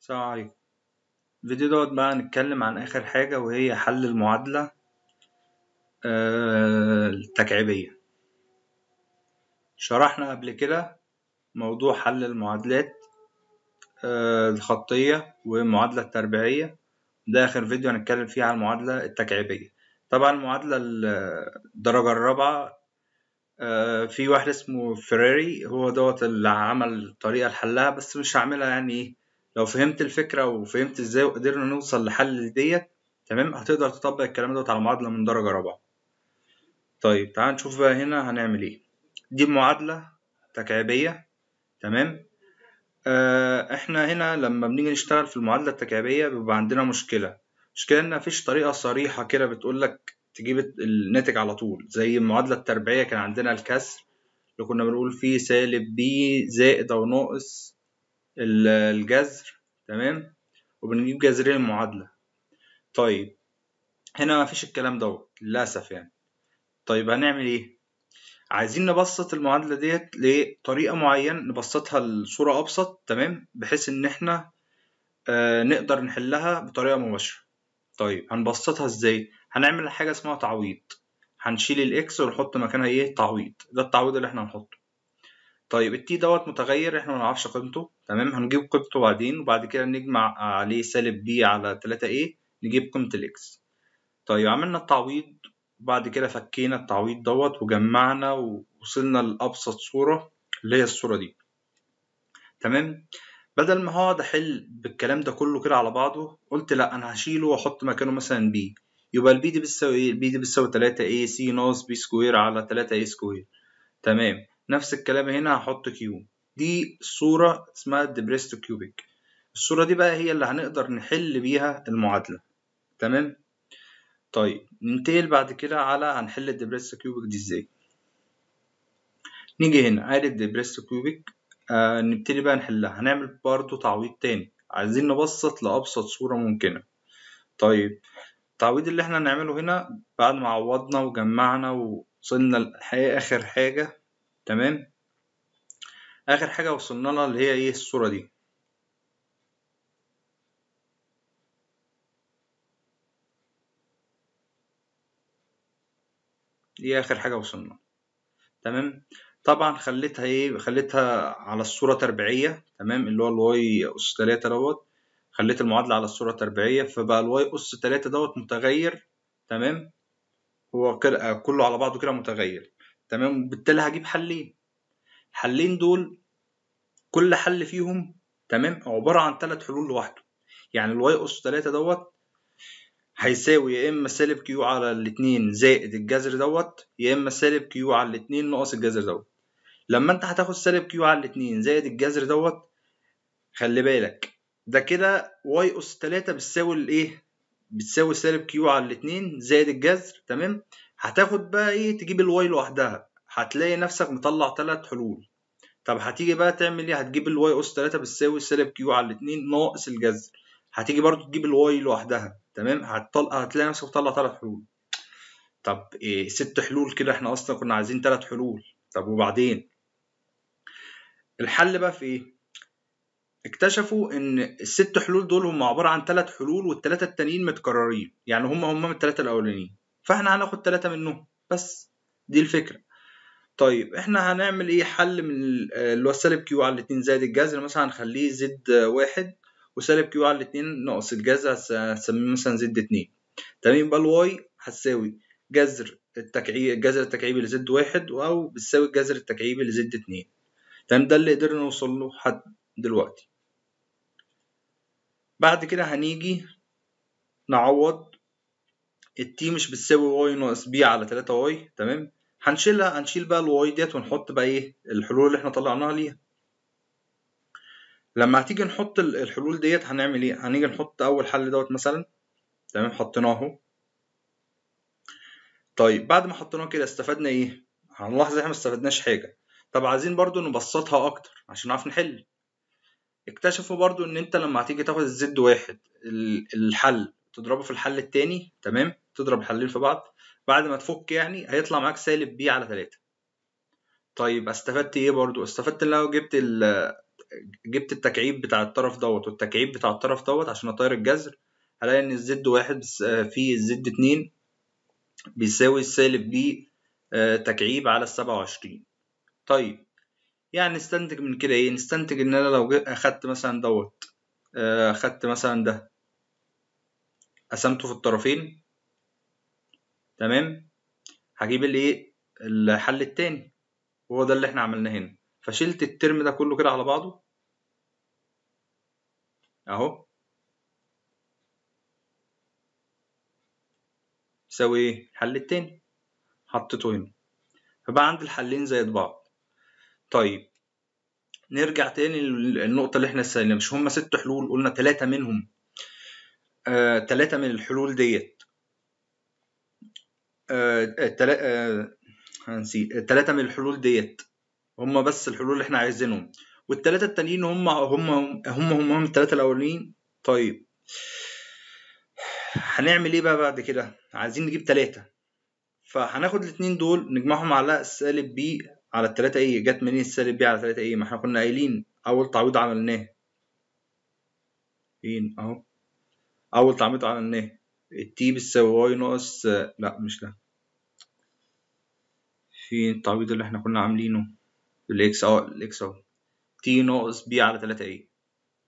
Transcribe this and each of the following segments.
السلام عليكم الفيديو دوت بقى هنتكلم عن آخر حاجة وهي حل المعادلة آه، التكعيبية شرحنا قبل كده موضوع حل المعادلات آه، الخطية والمعادلة التربيعية ده آخر فيديو هنتكلم فيه عن المعادلة التكعيبية طبعا المعادلة الدرجة الرابعة آه، في واحد اسمه فريري هو دوت اللي عمل الطريقة لحلها بس مش هعملها يعني ايه لو فهمت الفكره وفهمت ازاي وقدرنا نوصل لحل ديت تمام هتقدر تطبق الكلام دوت على معادله من درجه رابعه طيب تعال نشوف بقى هنا هنعمل ايه دي معادله تكعيبيه تمام آه احنا هنا لما بنيجي نشتغل في المعادله التكعيبيه بيبقى عندنا مشكله مشكله ان مفيش طريقه صريحه كده بتقول لك تجيب الناتج على طول زي المعادله التربيعيه كان عندنا الكسر اللي كنا بنقول فيه سالب ب زائد او ناقص الجذر تمام وبنجيب جذرين المعادلة طيب هنا مفيش الكلام دوت للأسف يعني طيب هنعمل ايه عايزين نبسط المعادلة ديت لطريقة معينة نبسطها لصورة أبسط تمام بحيث إن احنا آه نقدر نحلها بطريقة مباشرة طيب هنبسطها ازاي هنعمل حاجة اسمها تعويض هنشيل الاكس ونحط مكانها ايه تعويض ده التعويض اللي احنا هنحطه طيب التي دوت متغير احنا ما نعرفش قيمته تمام هنجيب قيمته بعدين وبعد كده نجمع عليه سالب بي على ايه نجيب قيمة الاكس طيب عملنا التعويض وبعد كده فكينا التعويض دوت وجمعنا ووصلنا لأبسط صورة اللي هي الصورة دي تمام بدل ما هقعد احل بالكلام ده كله كده على بعضه قلت لا انا هشيله واحط مكانه مثلا بي يبقى البي دي بتساوي ايه البي دي بتساوي 3 اي سي ناقص بي سكوير على 3 اي سكوير تمام نفس الكلام هنا هحط كيو دي صورة اسمها ديبريست كيوبيك الصورة دي بقى هي اللي هنقدر نحل بيها المعادلة تمام طيب ننتقل بعد كده على هنحل الديبريست كيوبيك دي ازاي نيجي هنا عادي الديبريست كيوبيك آه نبتدي بقى نحلها هنعمل برضو تعويض تاني عايزين نبسط لأبسط صورة ممكنة طيب التعويض اللي احنا هنعمله هنا بعد ما عوضنا وجمعنا وصلنا لآخر حاجة تمام اخر حاجه وصلنا لها اللي هي ايه الصوره دي دي اخر حاجه وصلنا تمام طبعا خليتها ايه خليتها على الصوره تربيعيه تمام اللي هو الواي اس 3 دوت خليت المعادله على الصوره تربيعيه فبقى الواي اس 3 دوت متغير تمام هو كله على بعضه كده متغير تمام وبالتالي هجيب حلين الحلين دول كل حل فيهم تمام عبارة عن ثلاث حلول لوحده يعني الواي أس ثلاثة دوت هيساوي يا إما سالب كيو على الاتنين زائد الجذر دوت يا إما سالب كيو على الاتنين ناقص الجذر دوت لما أنت هتاخد سالب كيو على الاتنين زائد الجذر دوت خلي بالك ده كده واي أس ثلاثة بتساوي الإيه؟ بتساوي سالب كيو على الاتنين زائد الجذر تمام هتاخد بقى ايه تجيب الواي لوحدها هتلاقي نفسك مطلع تلات حلول طب هتيجي بقى تعمل ايه هتجيب الواي اس 3 بتساوي سالب كيو على الاتنين ناقص الجذر هتيجي برضو تجيب الواي لوحدها تمام هتطلع هتلاقي نفسك مطلع تلات حلول طب إيه ست حلول كده احنا اصلا كنا عايزين تلات حلول طب وبعدين الحل بقى في ايه اكتشفوا ان الست حلول دول هم عباره عن ثلاث حلول والثلاثه التانيين متكررين يعني هم هم الثلاثه الاولانيين فاحنا هناخد ثلاثة منهم بس دي الفكرة طيب احنا هنعمل ايه حل من اللي هو سالب كيو على الاتنين زائد الجذر مثلا هنخليه زد واحد وسالب كيو على الاتنين ناقص الجذر هنسميه مثلا زد اتنين تمام يبقى الواي هتساوي جذر التكعيب الجذر التكعيبي لزد واحد او بتساوي الجذر التكعيبي لزد اتنين تمام ده اللي قدرنا نوصل له لحد دلوقتي بعد كده هنيجي نعوض التي مش بتساوي واي ناقص بي على 3 واي تمام هنشيلها هنشيل بقى الواي ديت ونحط بقى ايه الحلول اللي احنا طلعناها ليها لما هتيجي نحط الحلول ديت هنعمل ايه هنيجي نحط اول حل دوت مثلا تمام حطيناه اهو طيب بعد ما حطيناه كده استفدنا ايه هنلاحظ احنا ما استفدناش حاجه طب عايزين برضو نبسطها اكتر عشان نعرف نحل اكتشفوا برضو ان انت لما هتيجي تاخد الزد واحد الحل تضربه في الحل التاني تمام تضرب حلين في بعض بعد ما تفك يعني هيطلع معاك سالب بي على تلاتة طيب استفدت ايه برضو استفدت ان لو جبت جبت التكعيب بتاع الطرف دوت والتكعيب بتاع الطرف دوت عشان اطير الجذر هلاقي ان الزد واحد في الزد اتنين بيساوي سالب بي آه، تكعيب على السبعة وعشرين طيب يعني نستنتج من كده ايه نستنتج ان انا لو اخدت مثلا دوت آه، اخدت مثلا ده قسمته في الطرفين تمام هجيب الايه الحل التاني وهو ده اللي احنا عملناه هنا فشلت الترم ده كله كده على بعضه اهو يساوي ايه الحل التاني حطيته هنا فبقى عندي الحلين زي بعض طيب نرجع تاني للنقطة اللي احنا سألناها مش هما ست حلول قلنا تلاتة منهم ثلاثة آه، من الحلول ديت هنسي آه، آه، ثلاثة من الحلول ديت هم بس الحلول اللي احنا عايزينهم والثلاثة التانيين هم هم هم هم, هم الثلاثة الأولين طيب هنعمل ايه بقى بعد كده عايزين نجيب ثلاثة فهناخد الاتنين دول نجمعهم على السالب ب على التلاتة ايه جت منين السالب ب على التلاتة ايه ما احنا كنا قايلين أول تعويض عملناه فين اهو اول تعميد على الناحية التي بتساوي واي ناقص لا مش ده في التعويض اللي احنا كنا عاملينه الاكس اه الاكس اهو تي ناقص بي على تلاتة اي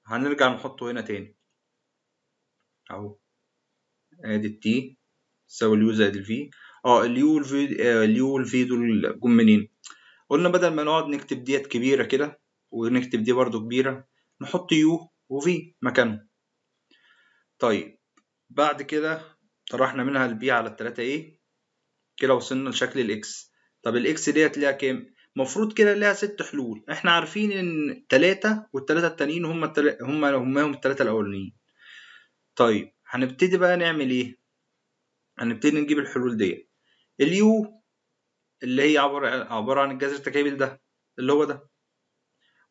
هنرجع نحطه هنا تاني اهو ادي التي تساوي اليو زائد الفي اه اليو والفي اليو آه، والفي دول جم منين قلنا بدل ما نقعد نكتب ديت كبيرة كده ونكتب دي برضو كبيرة نحط يو وفي مكانهم طيب بعد كده طرحنا منها البي على التلاتة ايه كده وصلنا لشكل الاكس طب الاكس ديت ليها كام المفروض كده ليها ست حلول احنا عارفين ان تلاتة والتلاتة التانيين هم التل... هم هم هم التلاتة الاولانيين طيب هنبتدي بقى نعمل ايه هنبتدي نجيب الحلول ديت اليو اللي هي عبارة عبارة عن الجذر التكامل ده اللي هو ده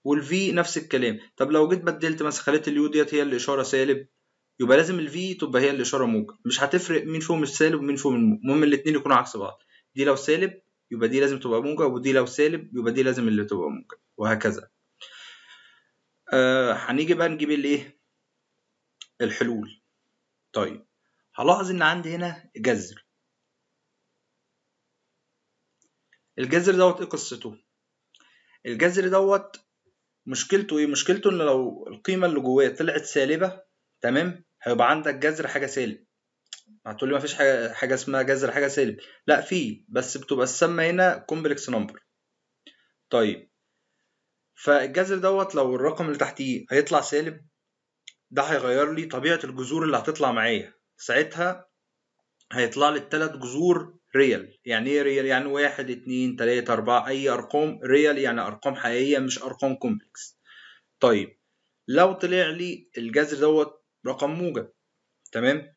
والفي نفس الكلام طب لو جيت بدلت مثلا خليت اليو ديت هي الاشاره سالب يبقى لازم الفي تبقى هي الاشاره موجب مش هتفرق مين فيهم السالب ومين فيهم الموجب المهم الاثنين يكونوا عكس بعض دي لو سالب يبقى دي لازم تبقى موجب ودي لو سالب يبقى دي لازم اللي تبقى موجب وهكذا آه هنيجي بقى نجيب الايه الحلول طيب هلاحظ ان عندي هنا جذر الجذر دوت ايه قصته الجذر دوت مشكلته ايه مشكلته ان لو القيمه اللي جواه طلعت سالبه تمام هيبقى عندك جذر حاجه سالب هتقول لي مفيش حاجه حاجه اسمها جذر حاجه سالب لا في بس بتبقى السمه هنا كومبلكس نمبر طيب فالجذر دوت لو الرقم اللي تحتيه هيطلع سالب ده هيغير لي طبيعه الجذور اللي هتطلع معايا ساعتها هيطلع لي الثلاث جذور ريال يعني ايه ريال يعني واحد اتنين تلاتة اربعة اي ارقام ريال يعني ارقام حقيقية مش ارقام كومبلكس طيب لو طلع لي الجذر دوت رقم موجب تمام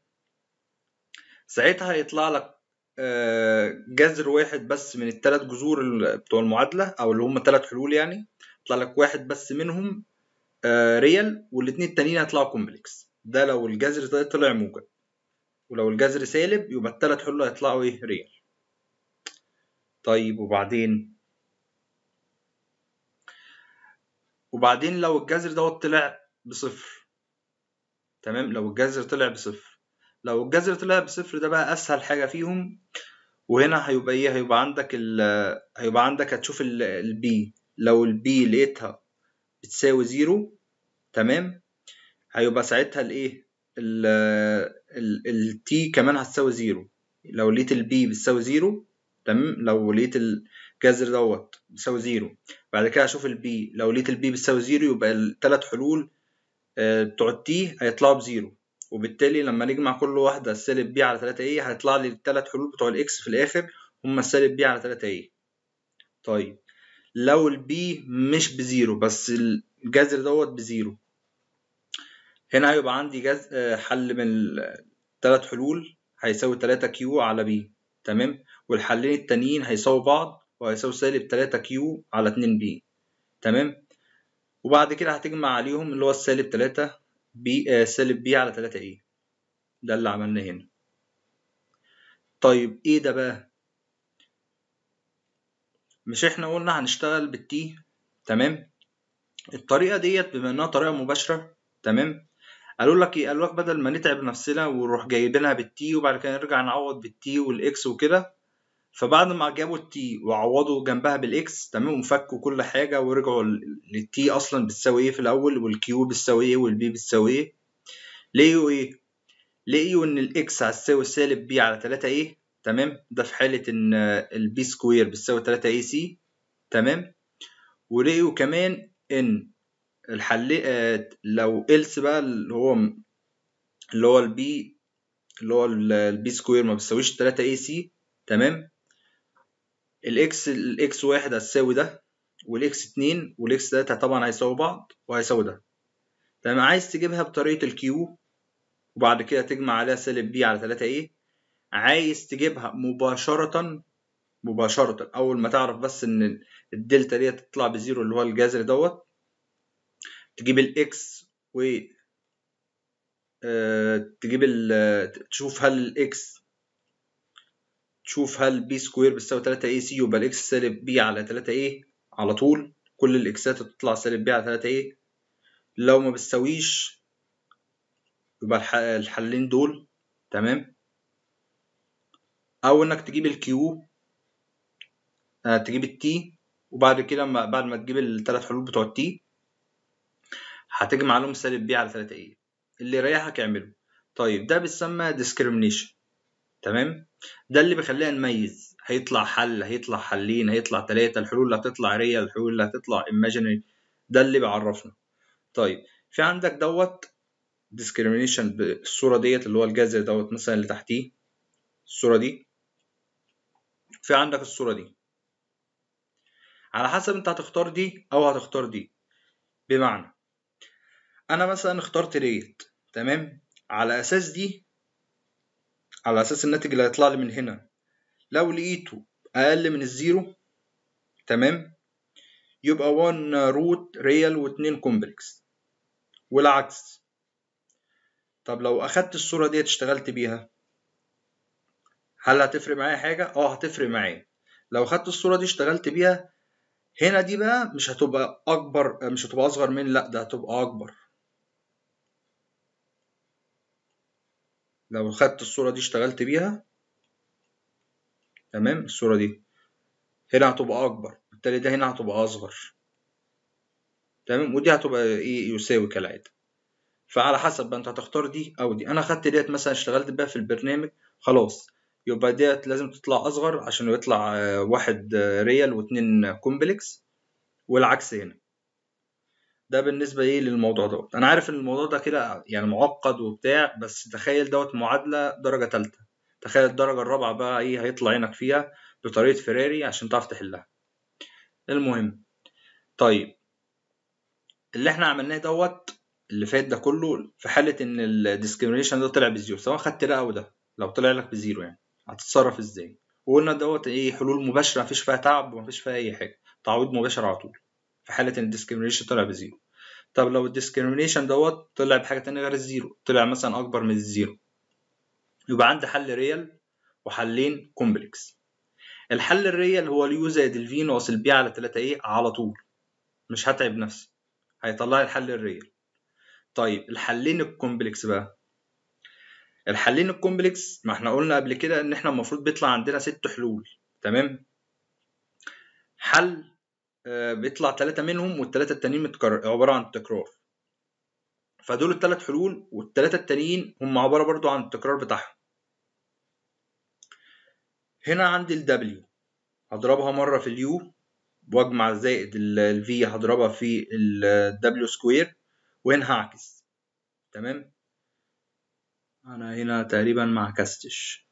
ساعتها يطلع لك آه، جذر واحد بس من الثلاث جذور بتوع المعادلة أو اللي هم ثلاث حلول يعني يطلع لك واحد بس منهم آه، ريال والاثنين التانيين هيطلعوا كومبلكس ده لو الجذر ده طلع موجب ولو الجذر سالب يبقى الثلاث حلول هيطلعوا ايه ريال طيب وبعدين وبعدين لو الجذر دوت طلع بصفر تمام لو الجذر طلع بصفر لو الجذر طلع بصفر ده بقى اسهل حاجه فيهم وهنا هيبقى ايه هيبقى عندك ال هيبقى عندك هتشوف البي لو البي لقيتها بتساوي زيرو تمام هيبقى ساعتها الايه التي كمان هتساوي زيرو لو لقيت البي بتساوي زيرو تمام لو لقيت الجذر دوت بيساوي زيرو بعد كده هشوف البي لو لقيت البي بتساوي زيرو يبقى التلات حلول آه، تي هيطلعوا بزيرو وبالتالي لما نجمع كل واحدة سالب بي على 3 اي هيطلع لي الثلاث حلول بتوع الاكس في الآخر هم سالب بي على 3 اي طيب لو البي مش بزيرو بس الجذر دوت بزيرو هنا هيبقى عندي جز... آه، حل من الثلاث حلول هيساوي 3 كيو على بي تمام والحلين التانيين هيساوي بعض وهيساوي سالب 3 كيو على 2 بي تمام وبعد كده هتجمع عليهم اللي هو السالب 3 بي آه، سالب بي على 3 ايه ده اللي عملناه هنا طيب ايه ده بقى مش احنا قلنا هنشتغل بالتي تمام الطريقه ديت بما انها طريقه مباشره تمام قالوا لك ايه قالوا لك بدل ما نتعب نفسنا ونروح جايبينها بالتي وبعد كده نرجع نعوض بالتي والاكس وكده فبعد ما جابوا التي وعوضوا جنبها بالاكس تمام وفكوا كل حاجه ورجعوا للتي اصلا بتساوي ايه في الاول والكيو بتساوي ايه والبي بتساوي ايه لقيوا ايه لقيوا ان الاكس هتساوي سالب بي على 3 ايه تمام ده في حاله ان البي سكوير بتساوي 3 اي سي تمام ولقيوا كمان ان الحل آه، لو إلس بقى اللي هو اللي هو البي اللي هو البي سكوير ما بتساويش 3 اي سي تمام الاكس الاكس واحد هتساوي ده والاكس اتنين والاكس تلاتة طبعا هيساوي بعض وهيساوي ده لما عايز تجيبها بطريقة الكيو وبعد كده تجمع عليها سالب بي على تلاتة ايه عايز تجيبها مباشرة مباشرة أول ما تعرف بس إن الدلتا دي تطلع بزيرو اللي هو الجذر دوت تجيب الإكس و آه، تجيب ال تشوف هل الإكس تشوف هل بي سكوير بتساوي 3 اي سي يبقى الاكس سالب بي على 3 اي على طول كل الاكسات تطلع سالب بي على 3 اي لو ما بتساويش يبقى الحلين دول تمام او انك تجيب الكيو آه، تجيب التي وبعد كده بعد ما تجيب الثلاث حلول بتوع التي هتجمع لهم سالب بي على 3 اي اللي يريحك اعمله طيب ده بيتسمى discrimination تمام ده اللي بيخلينا نميز هيطلع حل هيطلع حلين هيطلع ثلاثة الحلول اللي هتطلع ريال الحلول اللي هتطلع imaginary ده اللي بيعرفنا طيب في عندك دوت discrimination بالصورة ديت اللي هو الجذر دوت مثلا اللي تحتيه الصورة دي في عندك الصورة دي على حسب انت هتختار دي او هتختار دي بمعنى انا مثلا اخترت ريت تمام على اساس دي على اساس الناتج اللي هيطلع لي من هنا لو لقيته اقل من الزيرو تمام يبقى 1 روت ريال و2 كومبلكس والعكس طب لو اخدت الصوره ديت اشتغلت بيها هل هتفرق معايا حاجه اه هتفرق معايا لو اخدت الصوره دي اشتغلت بيها هنا دي بقى مش هتبقى اكبر مش هتبقى اصغر من لا ده هتبقى اكبر لو خدت الصورة دي اشتغلت بيها تمام الصورة دي هنا هتبقى أكبر بالتالي ده هنا هتبقى أصغر تمام ودي هتبقى إيه يساوي كالعادة فعلى حسب بقى أنت هتختار دي أو دي أنا خدت ديت مثلا اشتغلت بيها في البرنامج خلاص يبقى ديت لازم تطلع أصغر عشان يطلع آه، واحد آه، ريال واتنين كومبلكس والعكس هنا ده بالنسبه ايه للموضوع دوت انا عارف ان الموضوع ده كده يعني معقد وبتاع بس تخيل دوت معادله درجه تالتة تخيل الدرجه الرابعه بقى ايه هيطلع عينك فيها بطريقه فيراري عشان تعرف تحلها المهم طيب اللي احنا عملناه دوت اللي فات ده كله في حاله ان الديسكريميشن ده طلع بزيرو سواء خدت ده او ده لو طلع لك بزيرو يعني هتتصرف ازاي وقلنا دوت ايه حلول مباشره مفيش فيها تعب ومفيش فيها اي حاجه تعويض مباشر على طول في حاله ان الديسكريميشن طلع بزيرو طب لو الديسكريميشن دوت طلع بحاجه تانية غير الزيرو طلع مثلا اكبر من الزيرو يبقى عندي حل ريال وحلين كومبلكس الحل الريال هو اليو زائد الفي ناقص البي على 3 ايه على طول مش هتعب نفسي هيطلع لي الحل الريال طيب الحلين الكومبلكس بقى الحلين الكومبلكس ما احنا قلنا قبل كده ان احنا المفروض بيطلع عندنا ست حلول تمام حل آه، بيطلع ثلاثة منهم والثلاثة التانيين متكرر عبارة عن التكرار فدول الثلاث حلول والثلاثة التانيين هم عبارة برضو عن التكرار بتاعهم هنا عندي ال W هضربها مرة في U واجمع زائد ال V هضربها في ال W سكوير وهنا هعكس تمام انا هنا تقريبا ما عكستش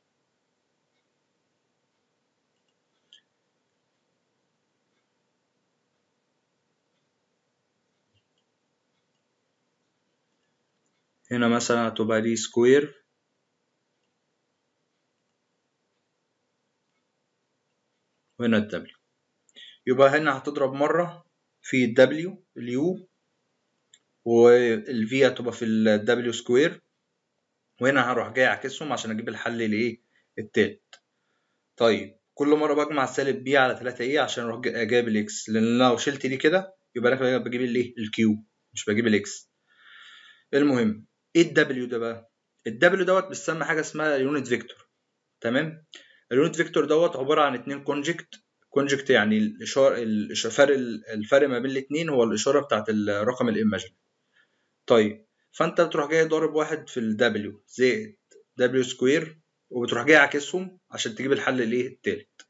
هنا مثلا هتبقى دي سكوير وهنا الدبليو يبقى هنا هتضرب مرة في الدبليو اليو والفي هتبقى في الدبليو سكوير وهنا هروح جاي اعكسهم عشان اجيب الحل الايه التالت طيب كل مرة بجمع سالب بي على تلاتة ايه عشان اروح جايب الاكس لان لو شلت دي كده يبقى انا بجيب الايه الكيو مش بجيب الاكس المهم ايه الدبليو ده بقى الدبليو دوت بتسمى حاجه اسمها اليونت فيكتور تمام اليونت فيكتور دوت عباره عن اتنين كونجكت كونجكت يعني الاشاره الفرق الفرق ما بين الاتنين هو الاشاره بتاعت الرقم الايماجن طيب فانت بتروح جاي ضارب واحد في الدبليو زائد دبليو سكوير وبتروح جاي عاكسهم عشان تجيب الحل الايه التالت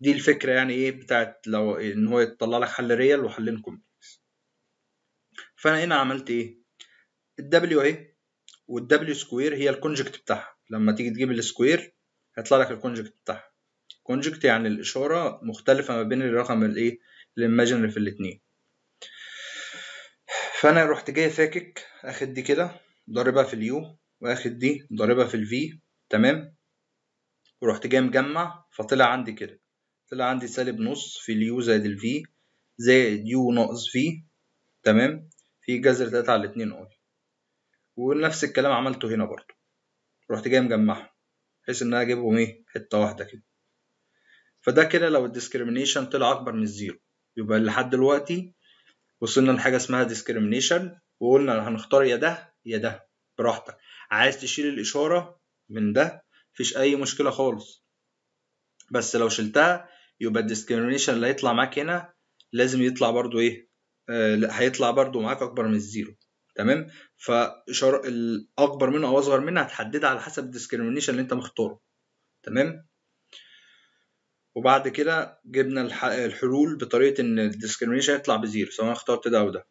دي الفكره يعني ايه بتاعت لو ان هو يطلع لك حل ريال وحلين كومبلكس فانا هنا عملت ايه الدبليو اي والدبليو سكوير هي الكونجكت بتاعها لما تيجي تجيب السكوير هيطلع لك الكونجكت بتاعها كونجكت يعني الاشاره مختلفه ما بين الرقم الايه الايماجنري في الاتنين فانا رحت جاي فاكك اخد دي كده ضاربها في اليو واخد دي ضاربها في الفي تمام ورحت جاي مجمع فطلع عندي كده طلع عندي سالب نص في اليو زائد الفي زائد يو ناقص في تمام في جذر تلاتة على الاتنين اي ونفس الكلام عملته هنا برضو رحت جاي مجمعهم بحيث ان انا اجيبهم ايه حته واحده كده فده كده لو الديسكريميشن طلع اكبر من الزيرو يبقى لحد دلوقتي وصلنا لحاجه اسمها ديسكريميشن وقلنا هنختار يا ده يا ده براحتك عايز تشيل الاشاره من ده مفيش اي مشكله خالص بس لو شلتها يبقى الديسكريميشن اللي هيطلع معاك هنا لازم يطلع برضو ايه آه هيطلع برضو معاك اكبر من الزيرو تمام فشر الاكبر منه او اصغر منه هتحددها على حسب الديسكريميشن اللي انت مختاره تمام وبعد كده جبنا الحلول بطريقه ان الديسكريميشن يطلع بزيرو سواء اخترت ده او ده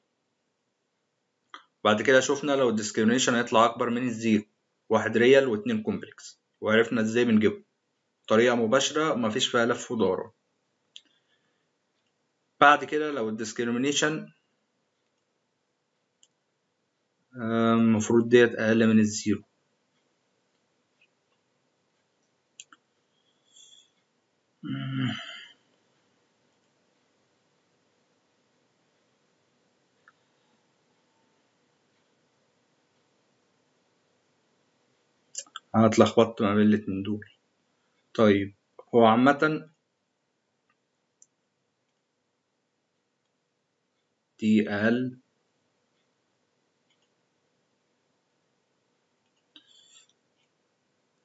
بعد كده شفنا لو الديسكريميشن هيطلع اكبر من الزيرو واحد ريال واتنين كومبلكس وعرفنا ازاي بنجيبه طريقه مباشره مفيش فيها لف ودوران بعد كده لو الديسكريميشن آه، المفروض ديت أقل من الزيرو أنا اتلخبطت ما بين الاتنين دول طيب هو عامة دي أقل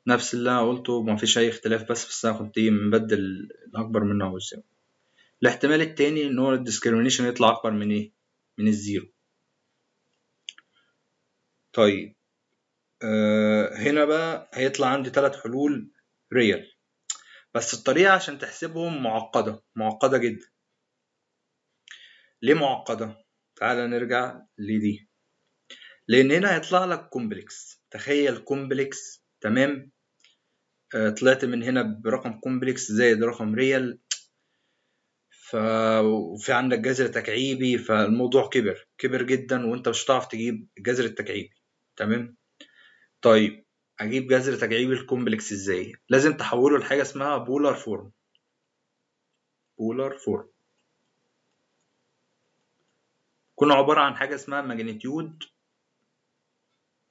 نفس اللي انا قلته ما فيش اي اختلاف بس في السنه كنت بنبدل إيه، الاكبر منه او الزيرو الاحتمال التاني ان هو الديسكريميشن يطلع اكبر من ايه من الزيرو طيب آه هنا بقى هيطلع عندي ثلاث حلول ريال بس الطريقه عشان تحسبهم معقده معقده جدا ليه معقده تعالى نرجع لدي لان هنا هيطلع لك كومبلكس تخيل كومبلكس تمام آه، طلعت من هنا برقم كومبلكس زائد رقم ريال ف وفي عندك جذر تكعيبي فالموضوع كبر كبر جدا وانت مش هتعرف تجيب جذر التكعيبي تمام طيب اجيب جذر تكعيبي الكومبلكس ازاي لازم تحوله لحاجه اسمها بولر فورم بولر فورم كنا عباره عن حاجه اسمها ماجنتيود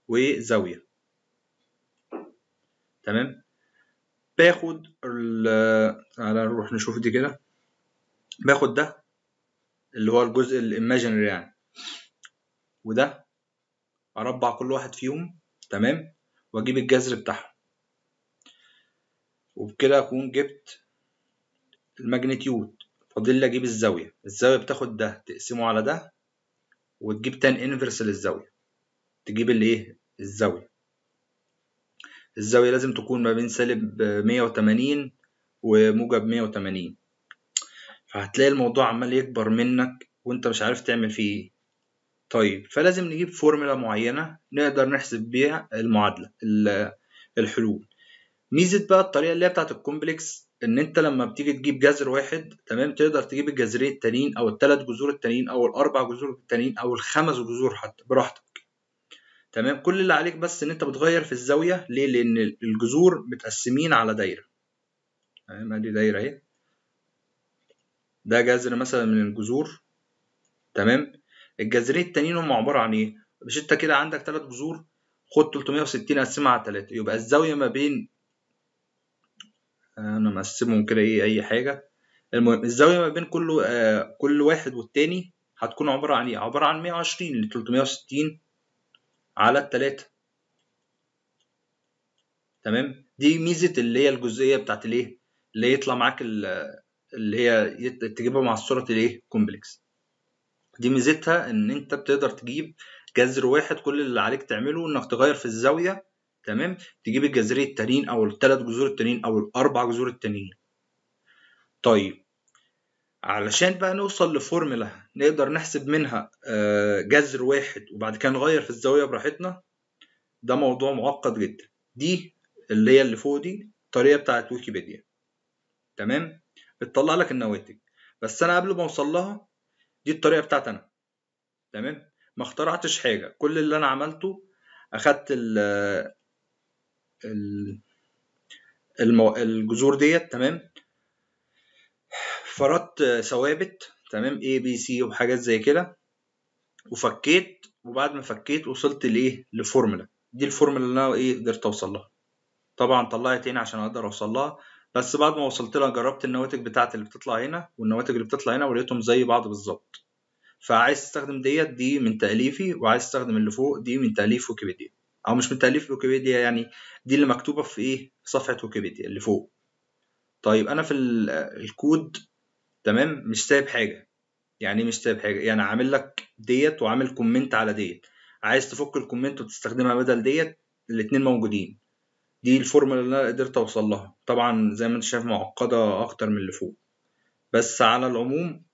وزاويه تمام باخد تعالى نروح نشوف دي كده باخد ده اللي هو الجزء الايماجينري يعني وده اربع كل واحد فيهم تمام واجيب الجذر بتاعهم وبكده اكون جبت الماجنتيود فاضل لي اجيب الزاويه الزاويه بتاخد ده تقسمه على ده وتجيب تان انفرس للزاويه تجيب الايه الزاويه الزاوية لازم تكون ما بين سالب 180 وموجب 180 فهتلاقي الموضوع عمال يكبر منك وانت مش عارف تعمل فيه ايه طيب فلازم نجيب فورمولا معينة نقدر نحسب بيها المعادلة الحلول ميزة بقى الطريقة اللي هي بتاعت الكومبلكس ان انت لما بتيجي تجيب جذر واحد تمام تقدر تجيب الجذرين التانيين او التلات جذور التانيين او الاربع جذور التانيين او الخمس جذور حتى براحتك تمام كل اللي عليك بس ان انت بتغير في الزاويه ليه لان الجذور متقسمين على دايره تمام ادي دايره اهي ده جذر مثلا من الجذور تمام الجذرين التانيين هم عباره عن ايه مش انت كده عندك ثلاث جذور خد 360 قسمها على 3 يبقى الزاويه ما بين انا مقسمهم كده ايه اي حاجه المهم الزاويه ما بين كل آه كل واحد والتاني هتكون عباره عن ايه عباره عن 120 ل 360 على التلاتة تمام دي ميزة اللي هي الجزئية بتاعت الايه اللي يطلع معاك اللي هي تجيبها مع الصورة الايه كومبلكس دي ميزتها ان انت بتقدر تجيب جذر واحد كل اللي عليك تعمله انك تغير في الزاوية تمام تجيب الجذرين التانيين او الثلاث جذور التانيين او الاربع جذور التانيين طيب علشان بقى نوصل لفورمولا نقدر نحسب منها آه، جذر واحد وبعد كده نغير في الزاويه براحتنا ده موضوع معقد جدا دي اللي هي اللي فوق دي الطريقه بتاعت ويكيبيديا تمام بتطلع لك النواتج بس انا قبل ما اوصل لها دي الطريقه بتاعتي انا تمام ما اخترعتش حاجه كل اللي انا عملته اخدت ال آه، ال الجذور ديت تمام فرضت ثوابت تمام اي بي سي وحاجات زي كده وفكيت وبعد ما فكيت وصلت لايه لفورمولا دي الفورمولا اللي انا ايه قدرت اوصل لها طبعا طلعت هنا عشان اقدر اوصل لها بس بعد ما وصلت لها جربت النواتج بتاعت اللي بتطلع هنا والنواتج اللي بتطلع هنا ولقيتهم زي بعض بالظبط فعايز استخدم ديت دي من تاليفي وعايز استخدم اللي فوق دي من تاليف ويكيبيديا او مش من تاليف ويكيبيديا يعني دي اللي مكتوبه في ايه صفحه ويكيبيديا اللي فوق طيب انا في الكود تمام مش سايب حاجه يعني ايه مش سايب حاجه يعني عامل لك ديت وعامل كومنت على ديت عايز تفك الكومنت وتستخدمها بدل ديت الاتنين موجودين دي الفورمولا اللي انا قدرت اوصل لها طبعا زي ما انت شايف معقده اكتر من اللي فوق بس على العموم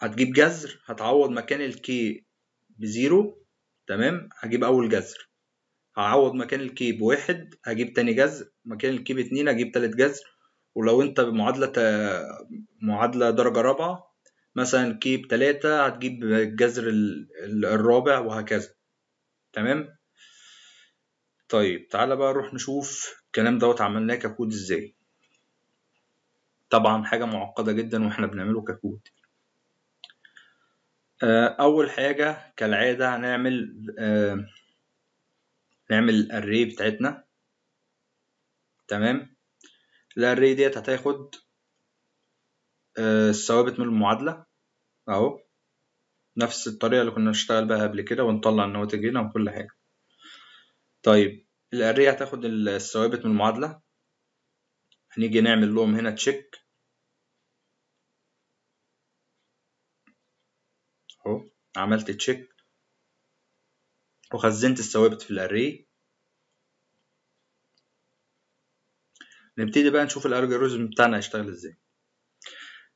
هتجيب جذر هتعوض مكان الكي بزيرو تمام هجيب اول جذر هعوض مكان الكي بواحد هجيب تاني جذر مكان الكي باتنين هجيب تالت جذر ولو انت بمعادلة معادله درجه رابعه مثلا كي بتلاتة هتجيب الجذر الرابع وهكذا تمام طيب تعالى بقى نروح نشوف الكلام دوت عملناه ككود ازاي طبعا حاجة معقدة جدا واحنا بنعمله ككود آه، أول حاجة كالعادة هنعمل آه، نعمل الري بتاعتنا تمام الاري ديت هتاخد آه، الثوابت من المعادلة اهو نفس الطريقة اللي كنا بنشتغل بها قبل كده ونطلع النواتج هنا وكل حاجة طيب الأرية هتاخد الثوابت من المعادلة هنيجي نعمل لهم هنا تشيك اهو عملت تشيك وخزنت الثوابت في الأري نبتدي بقى نشوف الالجوريزم بتاعنا هيشتغل ازاي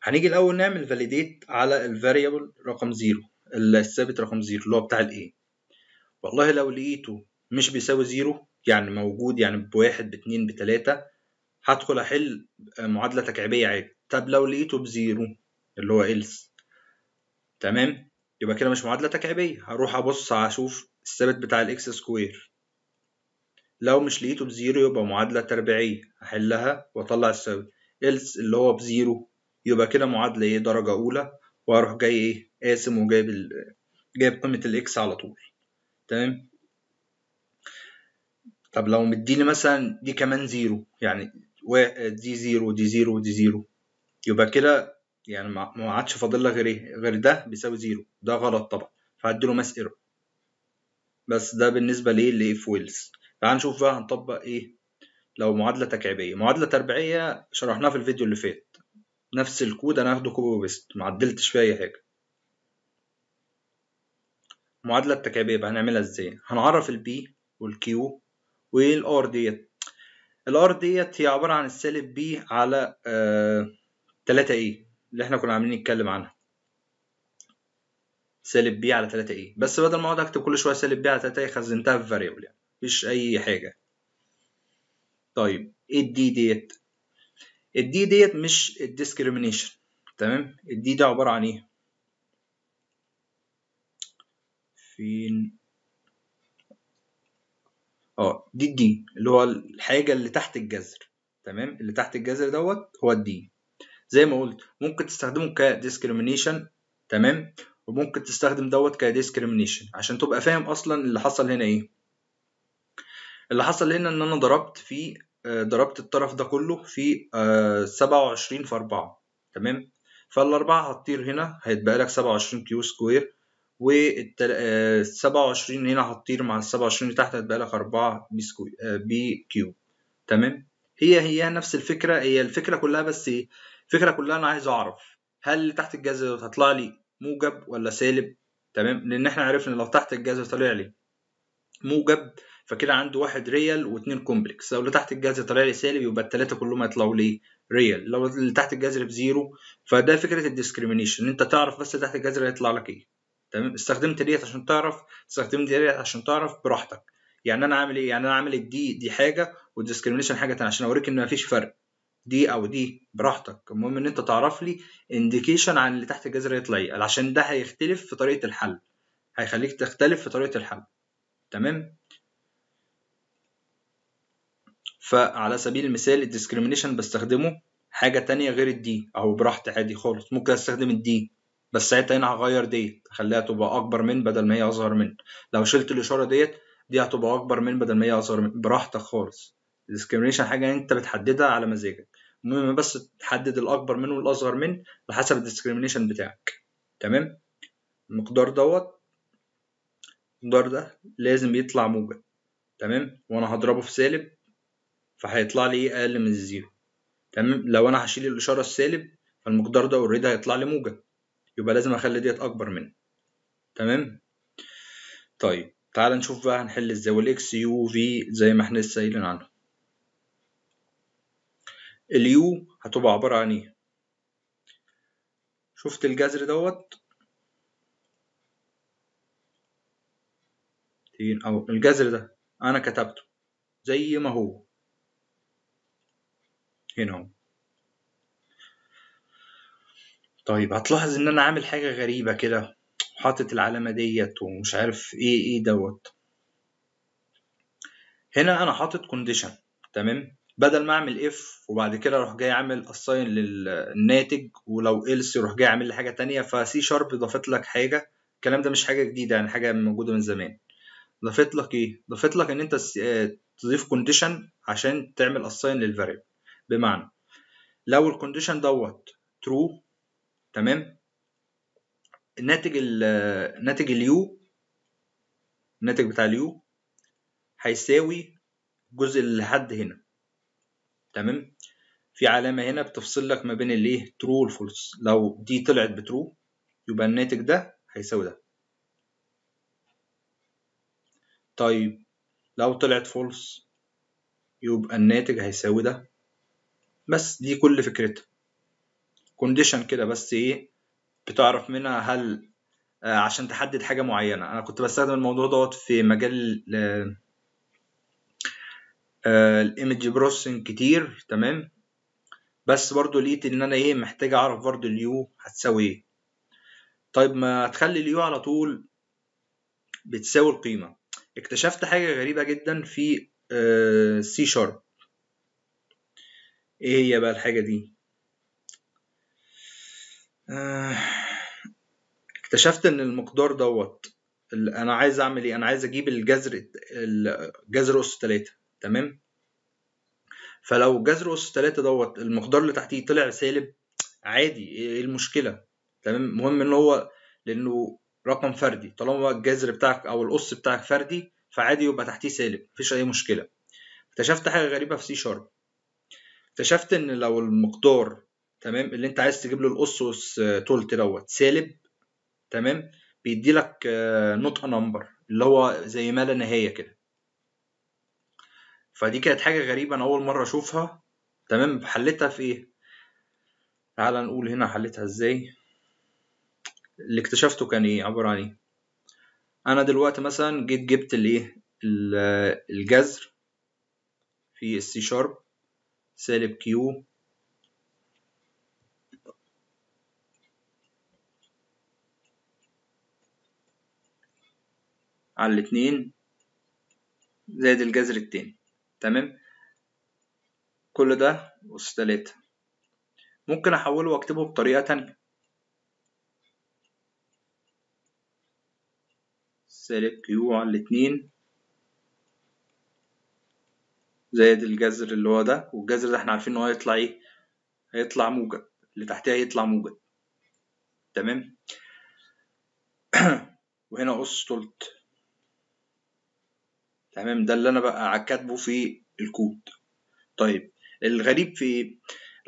هنيجي الاول نعمل فاليديت على الفاريبل رقم زيرو الثابت رقم زيرو اللي هو بتاع الايه والله لو لقيته مش بيساوي زيرو يعني موجود يعني بواحد باتنين بتلاتة هدخل احل معادلة تكعيبية عادي طب لو لقيته بزيرو اللي هو إلس تمام يبقى كده مش معادلة تكعيبية هروح أبص أشوف الثابت بتاع الإكس سكوير لو مش لقيته بزيرو يبقى معادلة تربيعية أحلها وأطلع السبب إلس اللي هو بزيرو يبقى كده معادلة إيه درجة أولى وأروح جاي إيه قاسم وجايب ال... جايب قيمة الإكس على طول تمام طب لو مديني مثلا دي كمان زيرو يعني واحد دي زيرو دي زيرو دي زيرو يبقى كده يعني ما عادش فاضل لها غير ايه غير ده بيساوي زيرو ده غلط طبعا فهديله ماس ايرور بس ده بالنسبه ليه لاف ويلز تعال نشوف بقى هنطبق ايه لو معادلة تكعيبية معادلة تربيعية شرحناها في الفيديو اللي فات نفس الكود انا هاخده كوبي بيست ما عدلتش فيه اي حاجة المعادلة التكعيبية بقى هنعملها ازاي هنعرف البي والكيو والار ديت الار ديت هي عبارة عن السالب بي على آه 3 اي اللي احنا كنا عاملين نتكلم عنها سالب بي على 3 اي بس بدل ما اقعد اكتب كل شويه سالب بي على 3 اي خزنتها في فاريبل يعني مفيش أي حاجة طيب إيه الدي ديت الدي ديت مش الديسكريمينيشن تمام الدي ده عبارة عن إيه فين اه دي الدي اللي هو الحاجة اللي تحت الجذر تمام اللي تحت الجذر دوت هو الدي زي ما قلت ممكن تستخدمه كديسكريمينيشن تمام وممكن تستخدم دوت كديسكريمينيشن عشان تبقى فاهم اصلا اللي حصل هنا ايه اللي حصل هنا ان انا ضربت في آه، ضربت الطرف ده كله في آه، سبعة وعشرين في أربعة تمام فالأربعة هتطير هنا هيتبقى لك سبعة وعشرين كيو سكوير و وعشرين هنا هتطير مع السبعة وعشرين اللي تحت هتبقى لك أربعة بي, سكوير بي كيو تمام هي هي نفس الفكرة هي الفكرة كلها بس إيه الفكرة كلها أنا عايز أعرف هل اللي تحت الجذر ده هتطلع لي موجب ولا سالب تمام لأن إحنا عرفنا لو تحت الجذر طلع لي موجب فكده عنده واحد ريال واثنين كومبلكس لو اللي تحت الجذر طالع لي سالب يبقى الثلاثه كلهم هيطلعوا لي ريال لو اللي تحت الجذر بزيرو فده فكره الديسكريميشن انت تعرف بس تحت الجذر هيطلع لك ايه تمام استخدمت ديت عشان تعرف استخدمت ديت عشان تعرف براحتك يعني انا عامل ايه يعني انا عامل الدي دي حاجه والديسكريميشن حاجه ثانيه عشان اوريك ان مفيش فرق دي او دي براحتك المهم ان انت تعرف لي انديكيشن عن اللي تحت الجذر هيطلع ايه عشان ده هيختلف في طريقه الحل هيخليك تختلف في طريقه الحل تمام فعلى سبيل المثال الديسكريميشن بستخدمه حاجة تانية غير الدي أو براحتي عادي خالص ممكن أستخدم الدي بس ساعتها هنا هغير ديت خليها تبقى أكبر من بدل ما هي أصغر من لو شلت الإشارة ديت دي هتبقى أكبر من بدل ما هي أصغر من براحتك خالص الديسكريميشن حاجة أنت بتحددها على مزاجك المهم بس تحدد الأكبر منه والأصغر منه بحسب الديسكريميشن بتاعك تمام المقدار دوت المقدار ده لازم يطلع موجب تمام وأنا هضربه في سالب فهيطلع لي ايه اقل من الزيرو تمام لو انا هشيل الاشاره السالب فالمقدار ده اوريدي هيطلع لي موجب يبقى لازم اخلي ديت اكبر منه تمام طيب تعال نشوف بقى هنحل ازاي والاكس يو في زي ما احنا لسه قايلين عنه اليو هتبقى عباره عن ايه شفت الجذر دوت او الجذر ده انا كتبته زي ما هو هنا طيب هتلاحظ ان انا عامل حاجة غريبة كده حاطط العلامة ديت ومش عارف ايه ايه دوت هنا انا حاطط كونديشن تمام بدل ما اعمل اف وبعد كده اروح جاي اعمل اساين للناتج ولو else يروح جاي عامل لي حاجه تانية فسي شارب ضافت لك حاجه الكلام ده مش حاجه جديده يعني حاجه موجوده من زمان ضافت لك ايه ضافت لك ان انت آه، تضيف كونديشن عشان تعمل اساين للفاريبل بمعنى لو الكونديشن دوت ترو تمام الناتج الناتج ناتج اليو الناتج بتاع اليو هيساوي الجزء اللي لحد هنا تمام في علامه هنا بتفصل لك ما بين الايه ترو والفولس لو دي طلعت بترو يبقى الناتج ده هيساوي ده طيب لو طلعت فولس يبقى الناتج هيساوي ده بس دي كل فكرتها كونديشن كده بس ايه بتعرف منها هل آه، عشان تحدد حاجه معينه انا كنت بستخدم الموضوع دوت في مجال آه، آه، الايمج بروسنج كتير تمام بس برضو لقيت ان انا ايه محتاج اعرف برضو اليو هتساوي ايه طيب ما تخلي اليو على طول بتساوي القيمه اكتشفت حاجه غريبه جدا في سي شارب ايه هي بقى الحاجة دي آه، اكتشفت ان المقدار دوت انا عايز اعمل ايه انا عايز اجيب الجذر الجذر اس 3 تمام فلو جذر اس 3 دوت المقدار اللي تحتيه طلع سالب عادي إيه, ايه المشكله تمام المهم ان هو لانه رقم فردي طالما الجذر بتاعك او الاس بتاعك فردي فعادي يبقى تحتيه سالب مفيش اي مشكله اكتشفت حاجه غريبه في سي شارب اكتشفت ان لو المقدار تمام اللي انت عايز تجيب له الاسس تولت آه، دوت سالب تمام بيدي لك آه، نوت نمبر اللي هو زي ما لا نهايه كده فدي كانت حاجه غريبه انا اول مره اشوفها تمام حلتها في ايه تعالى نقول هنا حلتها ازاي اللي اكتشفته كان ايه عباره عن ايه انا دلوقتي مثلا جيت جبت الايه آه، الجذر في السي شارب سالب كيو على الاتنين زائد الجذر التاني تمام كل ده أس تلاتة ممكن أحوله وأكتبه بطريقة تانية سالب كيو على الاتنين زائد الجذر اللي هو ده والجذر ده احنا عارفين ان هو هيطلع ايه هيطلع موجب اللي تحتها هيطلع موجب تمام وهنا اس تلت تمام ده اللي انا بقى كاتبه في الكود طيب الغريب في ايه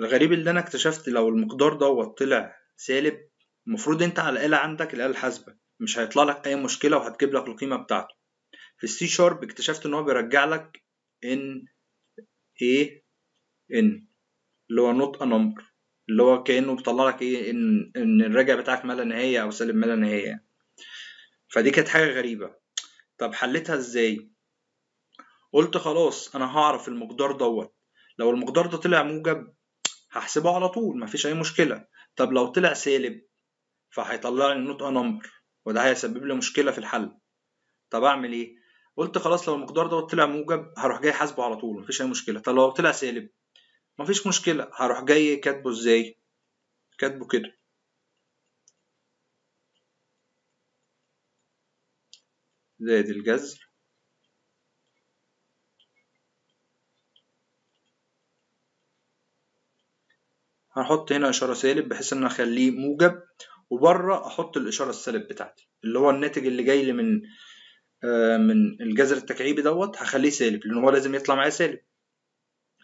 الغريب اللي انا اكتشفت لو المقدار دوت طلع سالب المفروض انت على الاله عندك الاله الحاسبه مش هيطلع لك اي مشكله وهتجيب لك القيمه بتاعته في السي شارب اكتشفت ان هو بيرجع لك ان ايه ان اللي هو نوت ا نمبر اللي هو كانه بيطلع لك ايه ان ان الراجع بتاعك ما لا نهايه او سالب ما لا نهايه فدي كانت حاجه غريبه طب حلتها ازاي قلت خلاص انا هعرف المقدار دوت لو المقدار ده طلع موجب هحسبه على طول مفيش اي مشكله طب لو طلع سالب فهيطلع لي نوت ا نمبر وده هيسبب لي مشكله في الحل طب اعمل ايه قلت خلاص لو المقدار دوت طلع موجب هروح جاي حاسبه على طول مفيش اي مشكله طب لو طلع سالب مفيش مشكله هروح جاي كاتبه ازاي كاتبه كده زائد الجذر هحط هنا إشارة سالب بحيث إن أخليه موجب وبره أحط الإشارة السالب بتاعتي اللي هو الناتج اللي جاي لي من آه، من الجذر التكعيبي دوت هخليه سالب لان هو لازم يطلع معايا سالب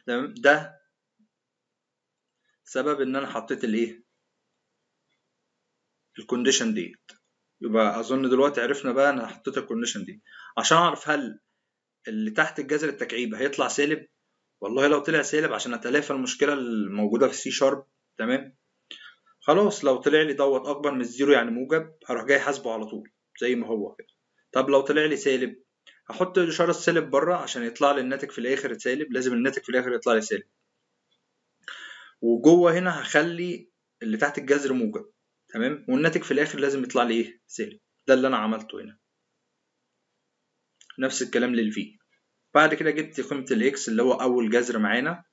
تمام ده سبب ان انا حطيت الايه الكونديشن ديت يبقى اظن دلوقتي عرفنا بقى انا حطيت الكونديشن دي عشان اعرف هل اللي تحت الجذر التكعيبي هيطلع سالب والله لو طلع سالب عشان اتلافى المشكله الموجوده في السي شارب تمام خلاص لو طلع لي دوت اكبر من الزيرو يعني موجب هروح جاي حاسبه على طول زي ما هو كده طب لو طلع لي سالب هحط الاشاره السالب بره عشان يطلع لي الناتج في الاخر سالب لازم الناتج في الاخر يطلع لي سالب وجوه هنا هخلي اللي تحت الجذر موجب تمام والناتج في الاخر لازم يطلع لي ايه سالب ده اللي انا عملته هنا نفس الكلام للفي بعد كده جبت قيمه الاكس اللي هو اول جذر معانا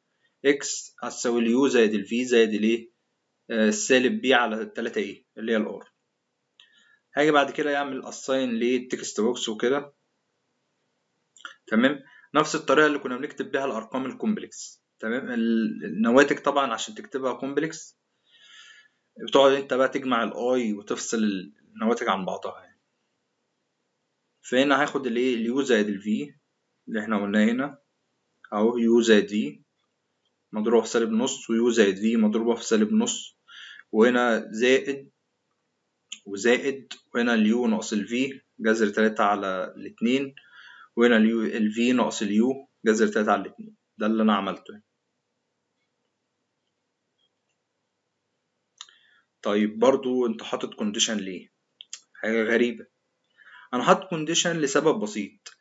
اكس هتساوي اليو زائد الفي زائد الايه آه، السالب بي على 3 ايه اللي هي الار هاجي بعد كده يعمل اساين للتكست بوكس وكده تمام نفس الطريقه اللي كنا بنكتب بيها الارقام الكومبلكس تمام النواتج طبعا عشان تكتبها كومبلكس بتقعد انت بقى تجمع الاي وتفصل النواتج عن بعضها يعني فهنا هاخد الايه اليو زائد الفي اللي احنا قلناه هنا اهو يو زائد في مضروبة في سالب نص ويو زائد في مضروبة في سالب نص وهنا زائد وزائد وهنا اليو ناقص الفي جذر تلاتة على الاتنين وهنا اليو الفي ناقص اليو جذر تلاتة على الاتنين ده اللي أنا عملته يعني. طيب برضو أنت حاطط كونديشن ليه؟ حاجة غريبة أنا حاطط كونديشن لسبب بسيط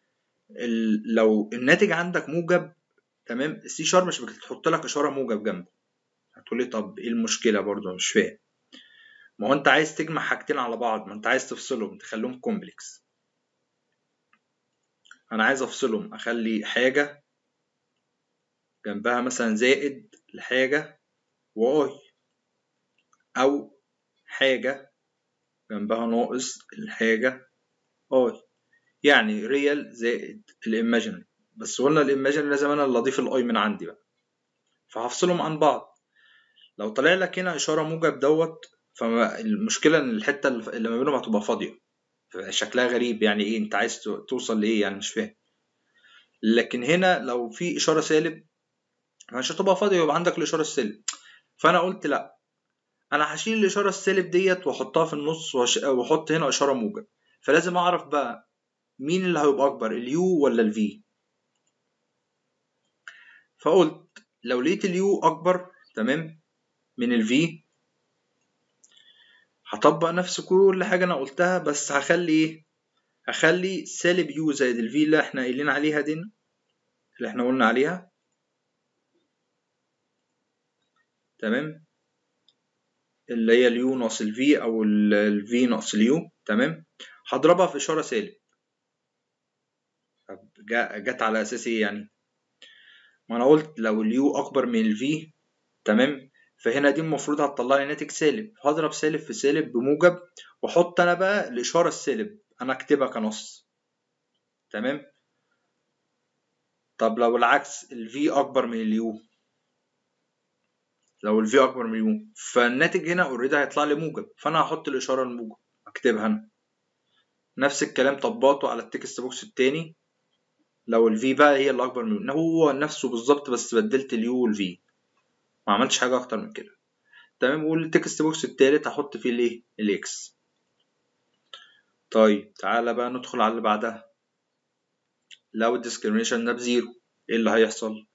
لو الناتج عندك موجب تمام السي شارب مش بتحط لك إشارة موجب جنبه هتقولي طب إيه المشكلة برضو مش فاهم ما هو انت عايز تجمع حاجتين على بعض ما انت عايز تفصلهم تخليهم كومبلكس انا عايز افصلهم اخلي حاجة جنبها مثلا زائد لحاجة واي او حاجة جنبها ناقص الحاجة اي يعني ريال زائد الايماجينري بس قلنا الايماجينري لازم انا اللي اضيف الاي من عندي بقى فهفصلهم عن بعض لو طلع لك هنا اشاره موجب دوت فالمشكله ان الحته اللي ما بينهم هتبقى فاضيه شكلها غريب يعني ايه انت عايز توصل لايه يعني مش فاهم لكن هنا لو في اشاره سالب مش هتبقى فاضيه يبقى عندك الاشاره السالب فانا قلت لا انا هشيل الاشاره السالب ديت واحطها في النص واحط هنا اشاره موجب فلازم اعرف بقى مين اللي هيبقى اكبر اليو ولا الفي فقلت لو لقيت اليو اكبر تمام من الفي هطبق نفس كل حاجه انا قلتها بس هخلي ايه هخلي سالب يو زائد الفي اللي احنا قايلين عليها دي اللي احنا قلنا عليها تمام اللي هي اليو ناقص الفي او الفي ناقص اليو تمام هضربها في اشاره سالب طب جت على اساس ايه يعني ما انا قلت لو اليو اكبر من الفي تمام فهنا دي المفروض هتطلع لي ناتج سالب هضرب سالب في سالب بموجب واحط انا بقى الاشاره السالب انا اكتبها كنص تمام طب لو العكس ال V اكبر من ال U لو ال V اكبر من ال U فالناتج هنا اوريدي هيطلع لي موجب فانا هحط الاشاره الموجب اكتبها انا نفس الكلام طبقته على التكست بوكس التاني لو ال V بقى هي اللي اكبر من هو نفسه بالظبط بس بدلت ال U وال V ما عملتش حاجه اكتر من كده تمام والتكست بوكس التالت هحط فيه الايه الاكس طيب تعالى بقى ندخل على اللي بعدها لو الديسكريميشن ده بزيرو ايه اللي هيحصل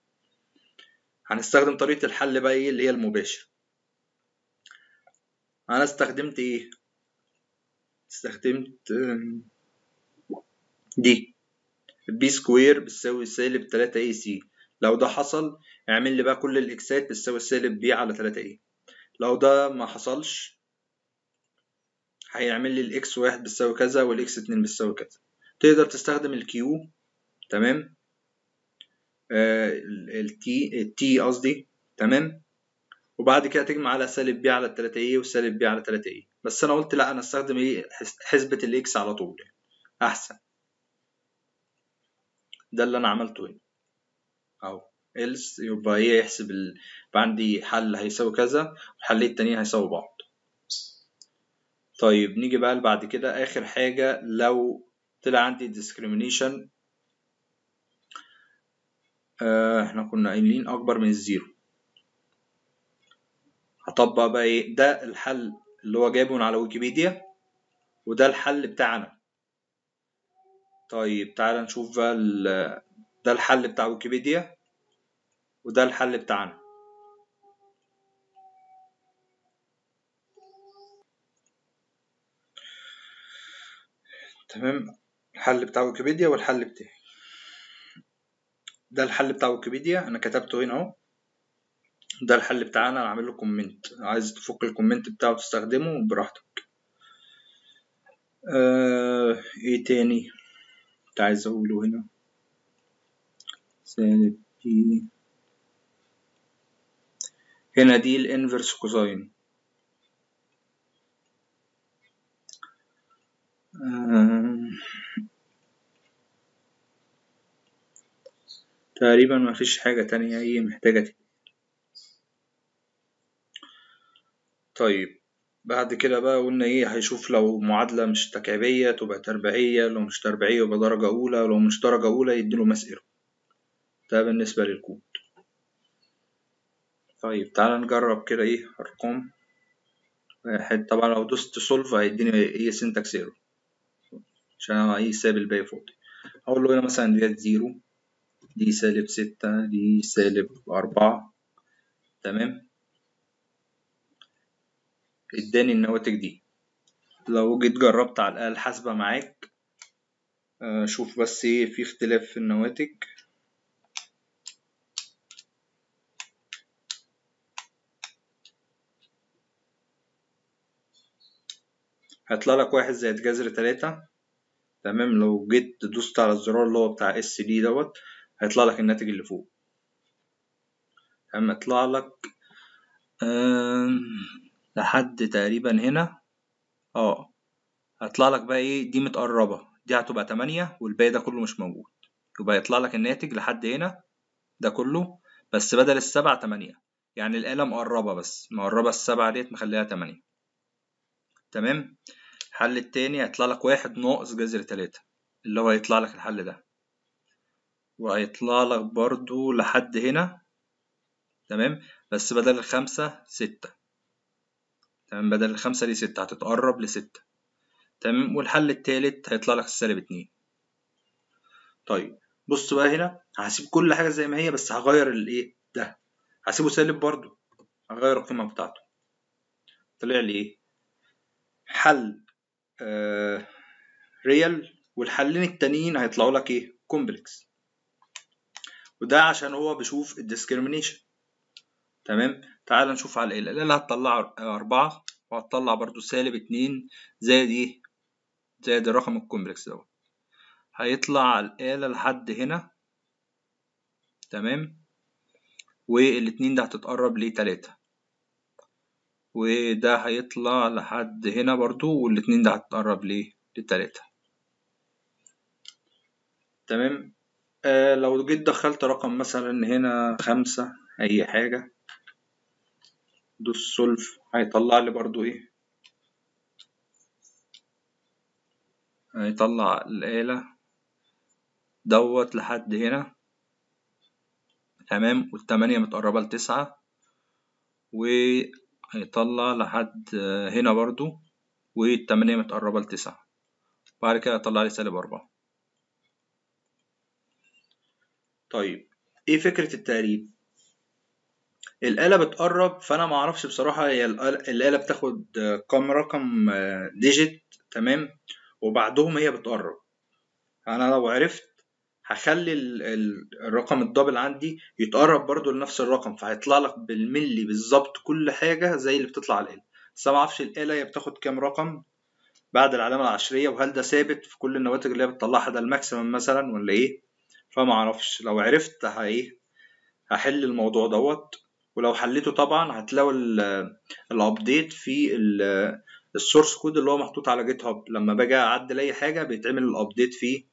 هنستخدم طريقه الحل بقى ايه اللي هي المباشر انا استخدمت ايه استخدمت دي بي سكوير بتساوي سالب 3 اي سي لو ده حصل اعمل لي بقى كل الاكسات بتساوي سالب بي على 3 ايه لو ده ما حصلش هيعمل لي الاكس واحد بتساوي كذا والاكس اتنين بتساوي كذا تقدر تستخدم الكيو تمام آه، التي التي قصدي تمام وبعد كده تجمع على سالب بي على 3 اي وسالب بي على 3 اي بس انا قلت لا انا استخدم ايه حسبه الاكس على طول يعني. احسن ده اللي انا عملته هنا يعني. او else يبقى هي إيه، يحسب ال... يبقى عندي حل هيساوي كذا والحلين التانيين هيساوي بعض طيب نيجي بقى بعد كده اخر حاجه لو طلع عندي discrimination آه احنا كنا قايلين اكبر من الزيرو هطبق بقى ايه ده الحل اللي هو جايبه من على ويكيبيديا وده الحل بتاعنا طيب تعالى نشوف بقى ده الحل بتاع ويكيبيديا وده الحل بتاعنا تمام الحل بتاع ويكيبيديا والحل بتاعي ده الحل بتاع ويكيبيديا انا كتبته هنا اهو ده الحل بتاعنا انا عامل له كومنت عايز تفك الكومنت بتاعه تستخدمه براحتك آه ايه تاني كنت عايز اقوله هنا سالب بي هنا دي الانفرس آه، كوزاين تقريبا مفيش حاجة تانية هي محتاجة تانية. طيب بعد كده بقى قلنا ايه هيشوف لو معادلة مش تكعبية تبقى تربيعية لو مش تربيعية يبقى درجة أولى لو مش درجة أولى يديله مسئلة ده بالنسبة للكوب طيب تعال نجرب كده ايه ارقام واحد طبعا لو دوست سولف هيديني ايه سنتكس ايرور عشان انا ايه ساب الباقي فاضي اقول له هنا مثلا ديت زيرو دي سالب ستة دي سالب أربعة تمام اداني النواتج دي لو جيت جربت على الآلة الحاسبة معاك آه، شوف بس ايه في اختلاف في النواتج هيطلع لك واحد زائد جذر تلاتة تمام لو جيت دوست على الزرار اللي هو بتاع اس دي دوت هيطلع لك الناتج اللي فوق تمام يطلع لك لحد تقريبا هنا اه هيطلع لك بقى ايه دي متقربة دي هتبقى تمانية والباقي ده كله مش موجود يبقى يطلع لك الناتج لحد هنا ده كله بس بدل السبعة تمانية يعني الآلة مقربة بس مقربة السبعة ديت مخليها تمانية تمام الحل التاني هيطلع لك واحد ناقص جذر تلاتة اللي هو هيطلع لك الحل ده وهيطلع لك برضو لحد هنا تمام بس بدل الخمسة ستة تمام بدل الخمسة دي ستة هتتقرب لستة تمام والحل التالت هيطلع لك السالب اتنين طيب بص بقى هنا هسيب كل حاجة زي ما هي بس هغير الايه ده هسيبه سالب برضو هغير القيمة بتاعته طلع لي ايه حل ريال آه، والحلين التانيين هيطلعوا لك ايه كومبلكس وده عشان هو بيشوف الديسكريميشن تمام تعال نشوف على ال ال هتطلع آه، أربعة وهتطلع برضو سالب اتنين زائد ايه زائد الرقم الكومبلكس دوت هيطلع على الآلة لحد هنا تمام والاتنين ده هتتقرب لتلاتة وده هيطلع لحد هنا برضو والاتنين ده هتقرب ليه للتلاتة تمام آه لو جيت دخلت رقم مثلا هنا خمسة أي حاجة دوس سولف هيطلع لي برضو ايه هيطلع الآلة دوت لحد هنا تمام والتمانية متقربة لتسعة و هيطلع لحد آه، هنا برضو والتمانية متقربة لتسعة بعد كده هيطلع لي سالب أربعة طيب ايه فكرة التقريب؟ الآلة بتقرب فأنا معرفش بصراحة هي الآلة بتاخد كام رقم ديجيت آه، تمام وبعدهم هي بتقرب أنا لو عرفت هخلي الرقم الدبل عندي يتقرب برضو لنفس الرقم فهيطلع لك بالملي بالظبط كل حاجه زي اللي بتطلع على الاله بس ما معرفش الاله هي بتاخد كام رقم بعد العلامه العشريه وهل ده ثابت في كل النواتج اللي هي بتطلعها ده الماكسيمم مثلا ولا ايه فما اعرفش لو عرفت ايه هحل الموضوع دوت ولو حليته طبعا هتلاقوا الابديت في السورس كود اللي هو محطوط على جيت هاب لما باجي اعدل اي حاجه بيتعمل الابديت في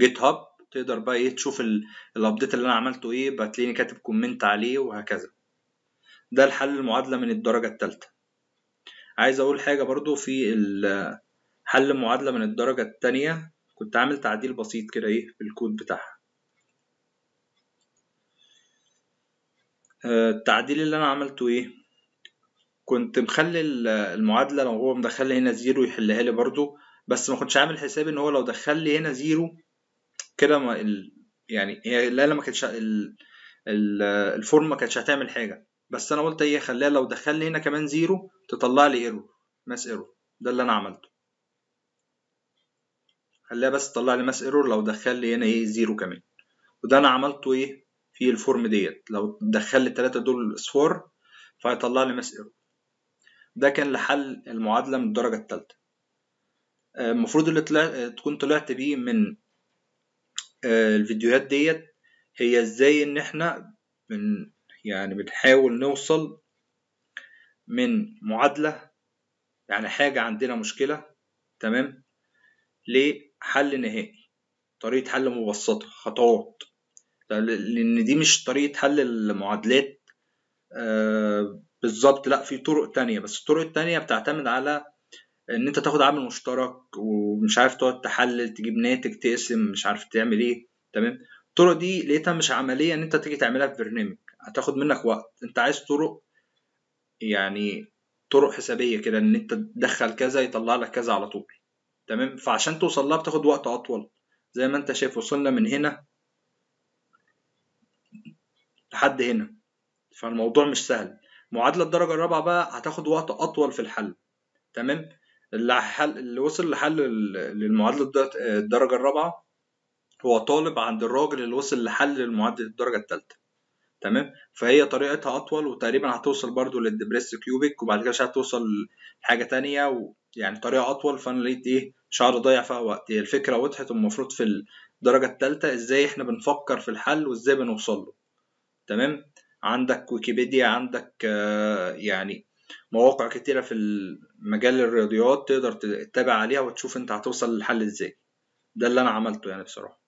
جيت هاب تقدر بقى ايه تشوف الابديت اللي انا عملته ايه بتلاقيني كاتب كومنت عليه وهكذا ده الحل المعادله من الدرجه الثالثه عايز اقول حاجه برضو في حل المعادله من الدرجه الثانيه كنت عامل تعديل بسيط كده ايه في الكود بتاعها آه، التعديل اللي انا عملته ايه كنت مخلي المعادله لو هو مدخل لي هنا زيرو يحلها لي برضو بس ما كنتش عامل حسابي ان هو لو دخل لي هنا زيرو كده ما ال... يعني هي الآلة ما كانتش ال... ال... الفورم ما كانتش هتعمل حاجة بس أنا قلت إيه خليها لو دخل لي هنا كمان زيرو تطلع لي ايرور ماس ايرور ده اللي أنا عملته خليها بس تطلع لي ماس ايرور لو دخل لي هنا إيه زيرو كمان وده أنا عملته إيه في الفورم ديت لو دخل لي التلاتة دول اصفار فهيطلع لي ماس ايرور ده كان لحل المعادلة من الدرجة التالتة آه، المفروض اللي طلع... تكون طلعت بيه من آه، الفيديوهات ديت هي ازاي ان احنا من يعني بنحاول نوصل من معادلة يعني حاجة عندنا مشكلة تمام لحل نهائي طريقة حل مبسطة خطوات لأن دي مش طريقة حل المعادلات آه، بالظبط لا في طرق تانية بس الطرق التانية بتعتمد على ان انت تاخد عامل مشترك ومش عارف تقعد تحلل تجيب ناتج تقسم مش عارف تعمل ايه تمام الطرق دي لقيتها مش عمليه ان انت تيجي تعملها في برنامج هتاخد منك وقت انت عايز طرق يعني طرق حسابيه كده ان انت تدخل كذا يطلع لك كذا على طول تمام فعشان توصل لها بتاخد وقت اطول زي ما انت شايف وصلنا من هنا لحد هنا فالموضوع مش سهل معادله الدرجه الرابعه بقى هتاخد وقت اطول في الحل تمام اللي, حل... اللي وصل لحل للمعادله الدرجه الرابعه هو طالب عند الراجل اللي وصل لحل لمعادله الدرجه الثالثه تمام فهي طريقتها اطول وتقريبا هتوصل برضو للدبريس كيوبيك وبعد كده مش هتوصل لحاجه تانية يعني طريقه اطول فانا لقيت ايه مش هقعد اضيع فيها وقت هي الفكره وضحت المفروض في الدرجه الثالثه ازاي احنا بنفكر في الحل وازاي بنوصل له تمام عندك ويكيبيديا عندك آه، يعني مواقع كتيرة في مجال الرياضيات تقدر تتابع عليها وتشوف انت هتوصل للحل ازاي ده اللي انا عملته يعني بصراحة